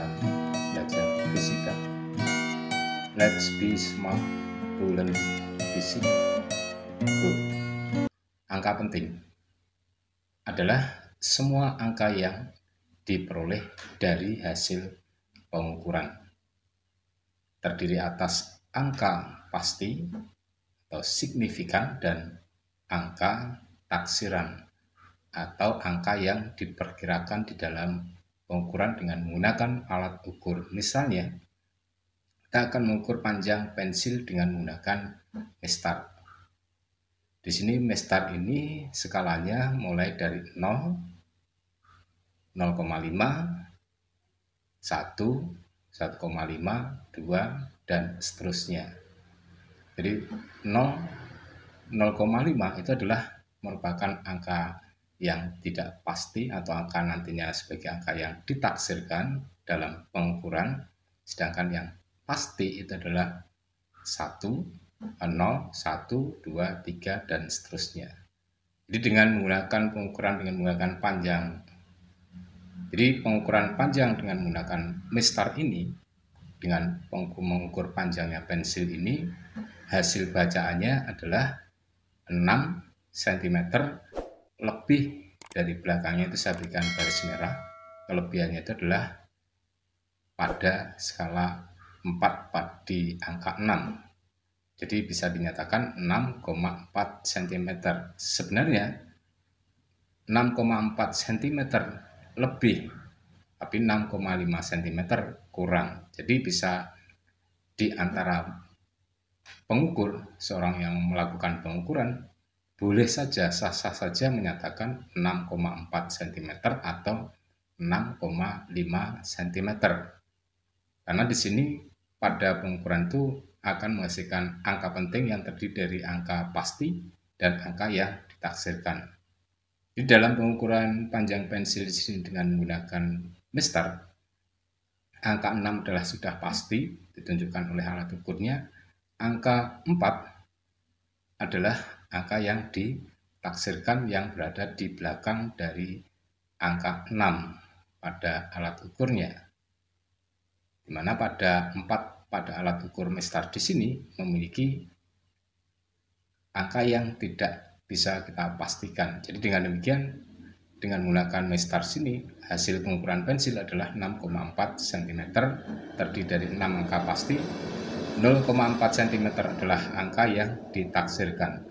dalam belajar fisika. Let's be smart to learn fisik. Angka penting adalah semua angka yang diperoleh dari hasil pengukuran. Terdiri atas angka pasti atau signifikan dan angka taksiran atau angka yang diperkirakan di dalam pengukuran dengan menggunakan alat ukur. Misalnya, kita akan mengukur panjang pensil dengan menggunakan mestar. Di sini mestar ini skalanya mulai dari 0, 0,5, 1, 1,5, 2, dan seterusnya. Jadi 0, 0,5 itu adalah merupakan angka yang tidak pasti atau angka nantinya sebagai angka yang ditaksirkan dalam pengukuran, sedangkan yang pasti itu adalah 1, 0, 1, 2, 3, dan seterusnya. Jadi dengan menggunakan pengukuran dengan menggunakan panjang, jadi pengukuran panjang dengan menggunakan mistar ini, dengan mengukur panjangnya pensil ini, hasil bacaannya adalah 6 cm lebih dari belakangnya itu saya berikan garis merah kelebihannya itu adalah pada skala 4 di angka 6 jadi bisa dinyatakan 6,4 cm sebenarnya 6,4 cm lebih tapi 6,5 cm kurang jadi bisa di antara pengukur seorang yang melakukan pengukuran boleh saja sah-sah saja menyatakan 6,4 cm atau 6,5 cm. Karena di sini pada pengukuran itu akan menghasilkan angka penting yang terdiri dari angka pasti dan angka yang ditaksirkan. Di dalam pengukuran panjang pensil di sini dengan menggunakan mister, angka 6 adalah sudah pasti ditunjukkan oleh alat ukurnya, angka 4 adalah angka yang ditaksirkan yang berada di belakang dari angka 6 pada alat ukurnya. Di mana pada 4 pada alat ukur mestar di sini memiliki angka yang tidak bisa kita pastikan. Jadi dengan demikian, dengan menggunakan mestar sini, hasil pengukuran pensil adalah 6,4 cm, terdiri dari 6 angka pasti, 0,4 cm adalah angka yang ditaksirkan.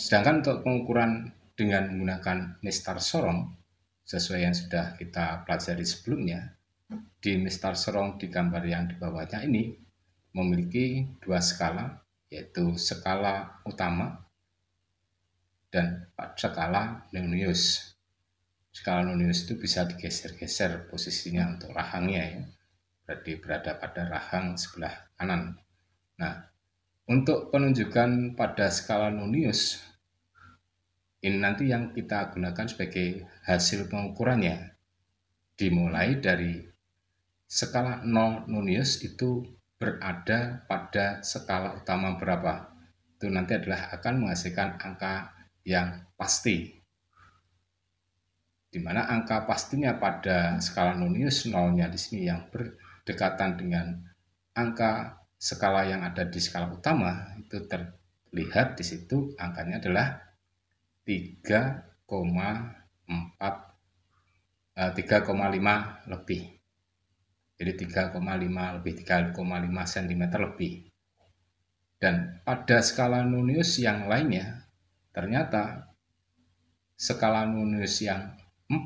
Sedangkan untuk pengukuran dengan menggunakan mistar sorong, sesuai yang sudah kita pelajari sebelumnya, di mistar sorong di gambar yang di bawahnya ini memiliki dua skala, yaitu skala utama dan skala nonius. Skala nonius itu bisa digeser-geser posisinya untuk rahangnya ya. Berarti berada pada rahang sebelah kanan. Nah, untuk penunjukan pada skala nonius ini nanti yang kita gunakan sebagai hasil pengukurannya. Dimulai dari skala 0 nonius itu berada pada skala utama berapa. Itu nanti adalah akan menghasilkan angka yang pasti. Di mana angka pastinya pada skala nonius nolnya di sini yang berdekatan dengan angka skala yang ada di skala utama itu terlihat di situ angkanya adalah 3,4 3,5 eh, lebih. Jadi 3,5 lebih 3,5 cm lebih. Dan pada skala nonius yang lainnya, ternyata skala nonius yang 4,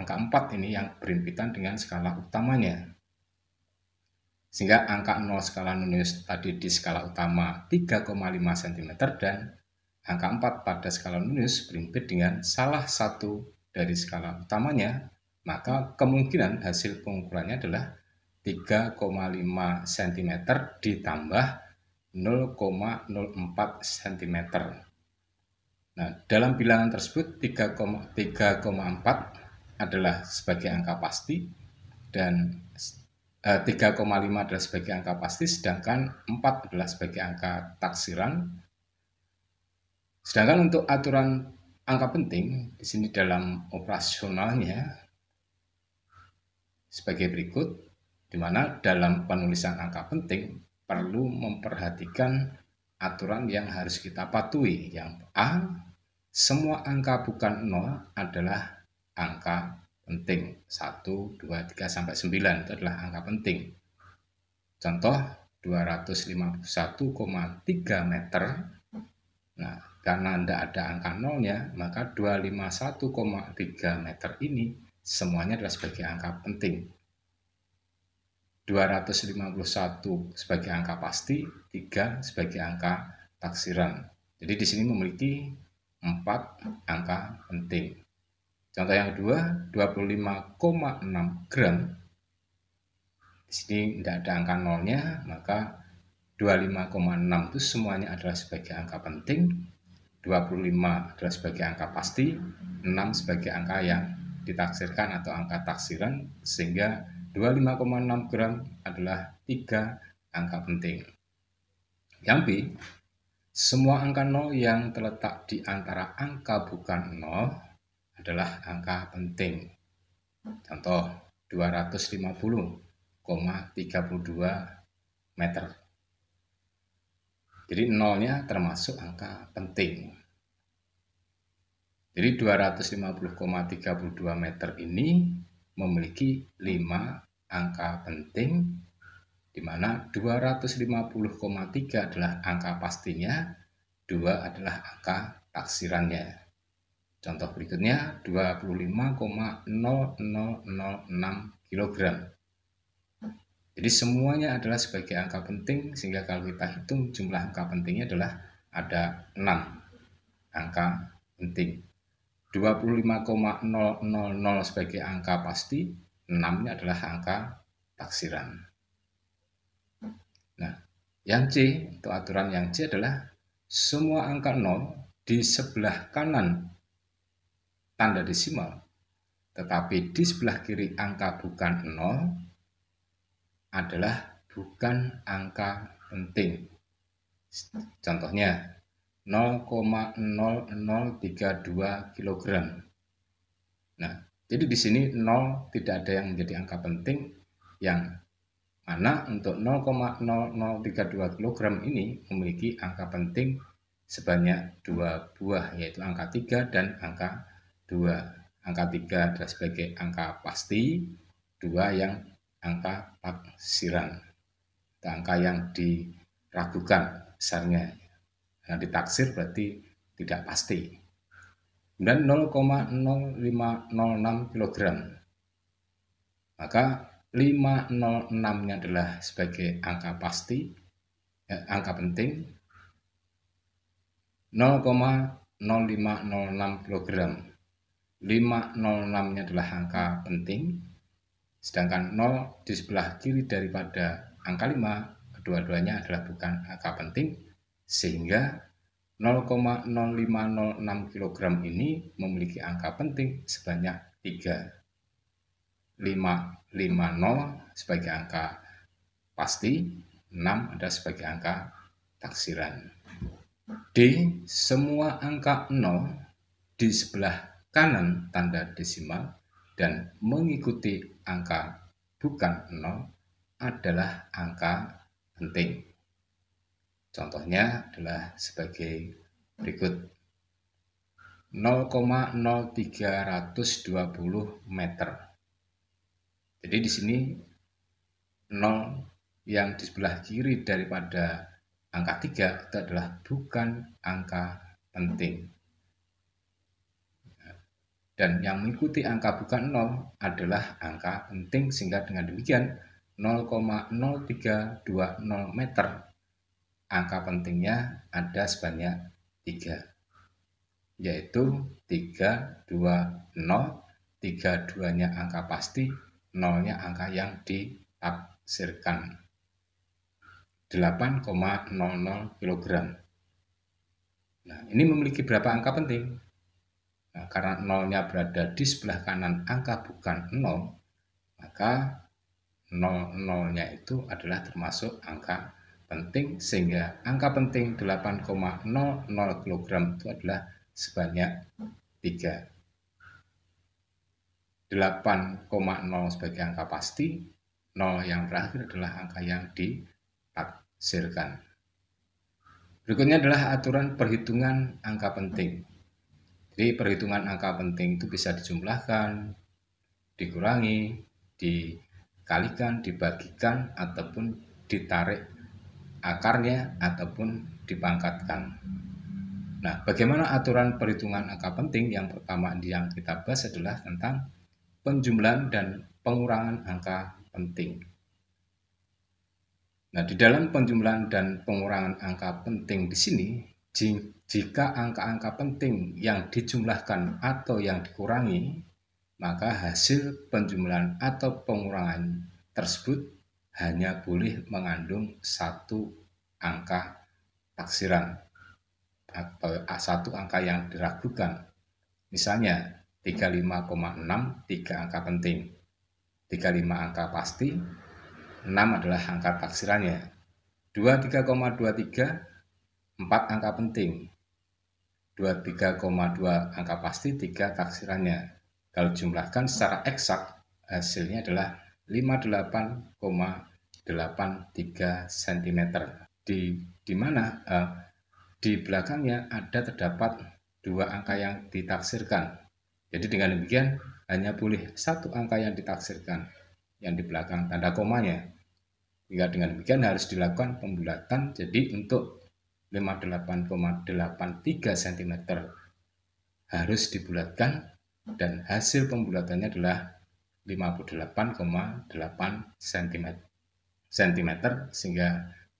angka 4 ini yang berimpitan dengan skala utamanya. Sehingga angka 0 skala nonius tadi di skala utama 3,5 cm dan Angka 4 pada skala minus berimpit dengan salah satu dari skala utamanya, maka kemungkinan hasil pengukurannya adalah 3,5 cm ditambah 0,04 cm. Nah, dalam bilangan tersebut 3,4 adalah sebagai angka pasti dan 3,5 eh, adalah sebagai angka pasti sedangkan 4 adalah sebagai angka taksiran Sedangkan untuk aturan angka penting di sini dalam operasionalnya sebagai berikut, di mana dalam penulisan angka penting perlu memperhatikan aturan yang harus kita patuhi. Yang A, semua angka bukan 0 adalah angka penting. 1, 2, 3, sampai 9 itu adalah angka penting. Contoh 251,3 meter. Nah, karena tidak ada angka nolnya, maka 251,3 meter ini semuanya adalah sebagai angka penting. 251 sebagai angka pasti, 3 sebagai angka taksiran. Jadi di sini memiliki 4 angka penting. Contoh yang kedua, 25,6 gram. Di sini tidak ada angka nolnya, maka 25,6 itu semuanya adalah sebagai angka penting. 25 adalah sebagai angka pasti, 6 sebagai angka yang ditaksirkan atau angka taksiran, sehingga 25,6 gram adalah 3 angka penting. Yang B, semua angka 0 yang terletak di antara angka bukan 0 adalah angka penting. Contoh, 250,32 meter jadi nolnya termasuk angka penting. Jadi 250,32 meter ini memiliki 5 angka penting di mana 250,3 adalah angka pastinya, 2 adalah angka taksirannya. Contoh berikutnya 25,0006 kilogram. Jadi semuanya adalah sebagai angka penting sehingga kalau kita hitung jumlah angka pentingnya adalah ada 6 angka penting. 25,000 sebagai angka pasti, 6-nya adalah angka taksiran. Nah, yang C, untuk aturan yang C adalah semua angka 0 di sebelah kanan tanda desimal, tetapi di sebelah kiri angka bukan 0, adalah bukan angka penting. Contohnya, 0,0032 kg. Nah, jadi di sini 0 tidak ada yang menjadi angka penting yang mana untuk 0,0032 kg ini memiliki angka penting sebanyak dua buah yaitu angka 3 dan angka 2. Angka 3 adalah sebagai angka pasti, dua yang angka taksiran, angka yang diragukan besarnya. Nah, ditaksir berarti tidak pasti. Dan 0,0506 kg. Maka 506-nya adalah sebagai angka pasti, eh, angka penting. 0,0506 kg. 506-nya adalah angka penting, Sedangkan 0 di sebelah kiri daripada angka 5, kedua-duanya adalah bukan angka penting, sehingga 0,0506 kg ini memiliki angka penting sebanyak 3. 550 sebagai angka pasti, 6 adalah sebagai angka taksiran. D. Semua angka 0 di sebelah kanan tanda desimal dan mengikuti angka bukan nol adalah angka penting. Contohnya adalah sebagai berikut. 0,0320 meter. Jadi di sini 0 yang di sebelah kiri daripada angka 3 itu adalah bukan angka penting dan yang mengikuti angka bukan 0 adalah angka penting sehingga dengan demikian 0,0320 meter angka pentingnya ada sebanyak 3 yaitu 320 32 nya angka pasti 0 nya angka yang ditafsirkan 8,00 kg. Nah, ini memiliki berapa angka penting? Nah, karena nolnya berada di sebelah kanan angka bukan nol, maka nol nolnya itu adalah termasuk angka penting sehingga angka penting 8,00 kg itu adalah sebanyak 3. 8,0 sebagai angka pasti, 0 yang terakhir adalah angka yang ditaksirkan. Berikutnya adalah aturan perhitungan angka penting. Jadi perhitungan angka penting itu bisa dijumlahkan, dikurangi, dikalikan, dibagikan, ataupun ditarik akarnya, ataupun dipangkatkan. Nah, bagaimana aturan perhitungan angka penting? Yang pertama yang kita bahas adalah tentang penjumlahan dan pengurangan angka penting. Nah, di dalam penjumlahan dan pengurangan angka penting di sini, jika angka-angka penting yang dijumlahkan atau yang dikurangi, maka hasil penjumlahan atau pengurangan tersebut hanya boleh mengandung satu angka taksiran atau ah, satu angka yang diragukan. Misalnya 35,6 tiga angka penting. 35 angka pasti, 6 adalah angka taksirannya. 23,23 empat angka penting. 23,2 angka pasti, 3 taksirannya. Kalau jumlahkan secara eksak, hasilnya adalah 58,83 cm. Di, di mana eh, di belakangnya ada terdapat dua angka yang ditaksirkan. Jadi dengan demikian hanya boleh satu angka yang ditaksirkan yang di belakang tanda komanya. Hingga dengan demikian harus dilakukan pembulatan. Jadi untuk 58,83 cm harus dibulatkan dan hasil pembulatannya adalah 58,8 cm, cm sehingga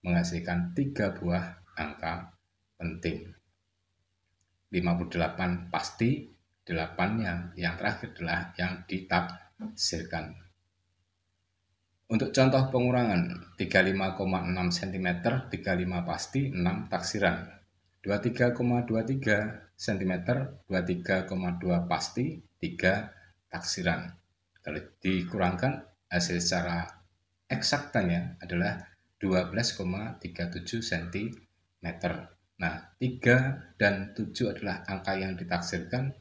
menghasilkan tiga buah angka penting. 58 pasti, 8 yang, yang terakhir adalah yang ditafsirkan. Untuk contoh pengurangan 35,6 cm 35 pasti 6 taksiran 23,23 cm 23,2 pasti 3 taksiran. Kalau dikurangkan hasil secara eksaktanya adalah 12,37 cm. Nah, 3 dan 7 adalah angka yang ditaksirkan.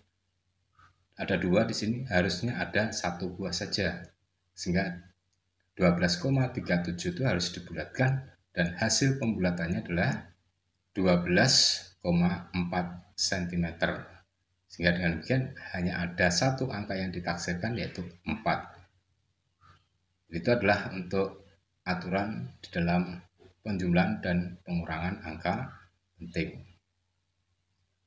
Ada dua di sini, harusnya ada satu buah saja. Sehingga 12,37 itu harus dibulatkan dan hasil pembulatannya adalah 12,4 cm. Sehingga dengan demikian hanya ada satu angka yang ditaksirkan yaitu 4. Itu adalah untuk aturan di dalam penjumlahan dan pengurangan angka penting.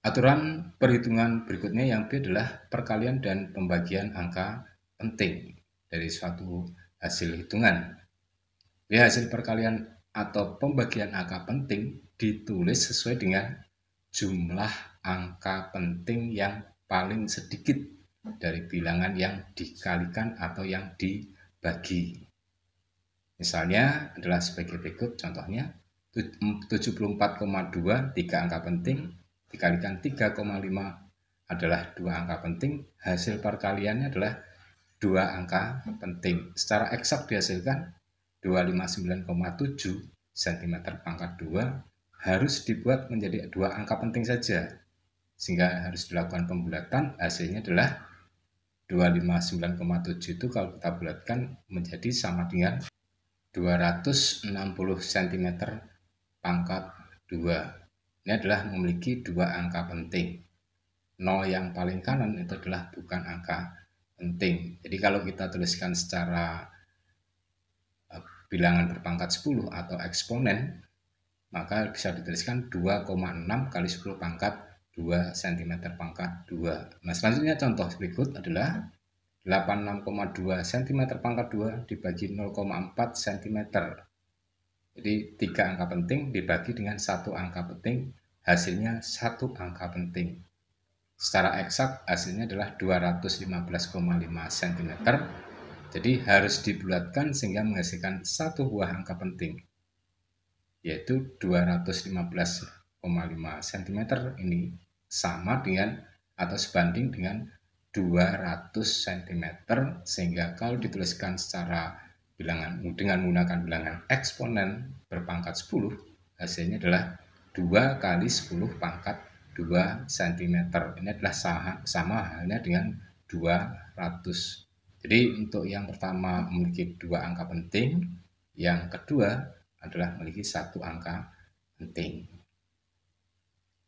Aturan perhitungan berikutnya yang B adalah perkalian dan pembagian angka penting dari suatu hasil hitungan. Ya, hasil perkalian atau pembagian angka penting ditulis sesuai dengan jumlah angka penting yang paling sedikit dari bilangan yang dikalikan atau yang dibagi. Misalnya adalah sebagai berikut contohnya 74,2 tiga angka penting dikalikan 3,5 adalah dua angka penting hasil perkaliannya adalah dua angka penting. Secara eksak dihasilkan 259,7 cm pangkat 2 harus dibuat menjadi dua angka penting saja. Sehingga harus dilakukan pembulatan, hasilnya adalah 259,7 itu kalau kita bulatkan menjadi sama dengan 260 cm pangkat 2. Ini adalah memiliki dua angka penting. 0 yang paling kanan itu adalah bukan angka penting. Jadi kalau kita tuliskan secara eh, bilangan berpangkat 10 atau eksponen, maka bisa dituliskan 2,6 kali 10 pangkat 2 cm pangkat 2. Nah, selanjutnya contoh berikut adalah 86,2 cm pangkat 2 dibagi 0,4 cm. Jadi, tiga angka penting dibagi dengan satu angka penting, hasilnya satu angka penting secara eksak hasilnya adalah 215,5 cm. Jadi harus dibulatkan sehingga menghasilkan satu buah angka penting, yaitu 215,5 cm ini sama dengan atau sebanding dengan 200 cm sehingga kalau dituliskan secara bilangan dengan menggunakan bilangan eksponen berpangkat 10 hasilnya adalah 2 kali 10 pangkat 2 cm. Ini adalah sama, sama halnya dengan 200. Jadi untuk yang pertama memiliki dua angka penting, yang kedua adalah memiliki satu angka penting.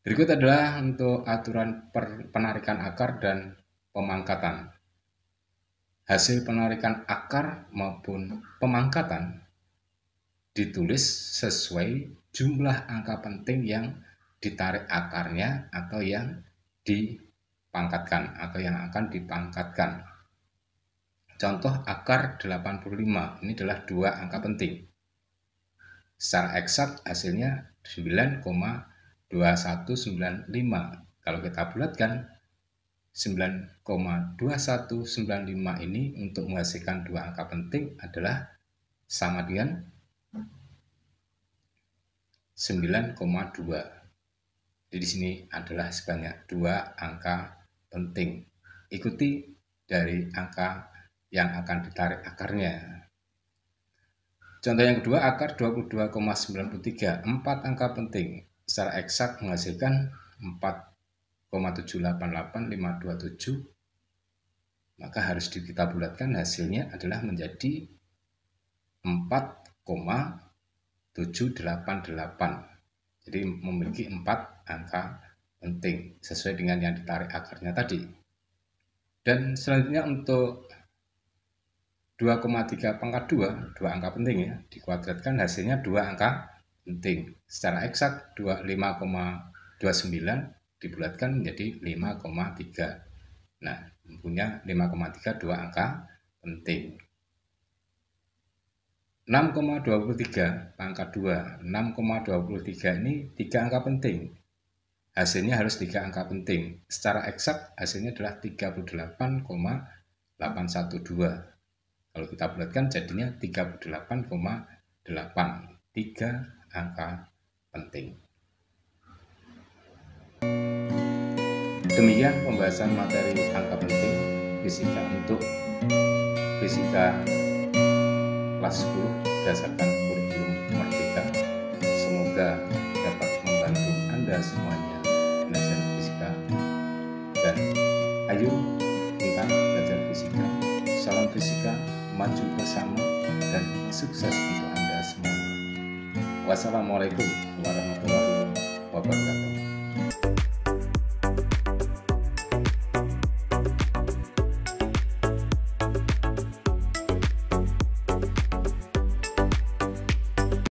Berikut adalah untuk aturan per, penarikan akar dan pemangkatan. Hasil penarikan akar maupun pemangkatan ditulis sesuai jumlah angka penting yang ditarik akarnya atau yang dipangkatkan atau yang akan dipangkatkan. Contoh akar 85, ini adalah dua angka penting. Secara eksak hasilnya 9,2195. Kalau kita bulatkan 9,2195 ini untuk menghasilkan dua angka penting adalah sama dengan 9,2. Jadi di sini adalah sebanyak dua angka penting. Ikuti dari angka yang akan ditarik akarnya. Contoh yang kedua, akar 22,93. Empat angka penting. Secara eksak menghasilkan 4,788527. Maka harus kita bulatkan hasilnya adalah menjadi 4,788. Jadi memiliki 4 angka penting sesuai dengan yang ditarik akarnya tadi. Dan selanjutnya untuk 2,3 pangkat 2, dua angka penting ya, dikuadratkan hasilnya dua angka penting. Secara eksak 5,29 dibulatkan menjadi 5,3. Nah, punya 5,3 dua angka penting. 6,23 pangkat 2. 6,23 ini tiga angka penting hasilnya harus tiga angka penting. Secara eksak hasilnya adalah 38,812. Kalau kita bulatkan jadinya 38,8. Tiga angka penting. Demikian pembahasan materi angka penting fisika untuk fisika kelas 10 berdasarkan kurikulum Merdeka. Semoga dapat membantu Anda semuanya. Ayo kita belajar fisika. Salam fisika, maju bersama dan sukses untuk Anda semua. Wassalamualaikum.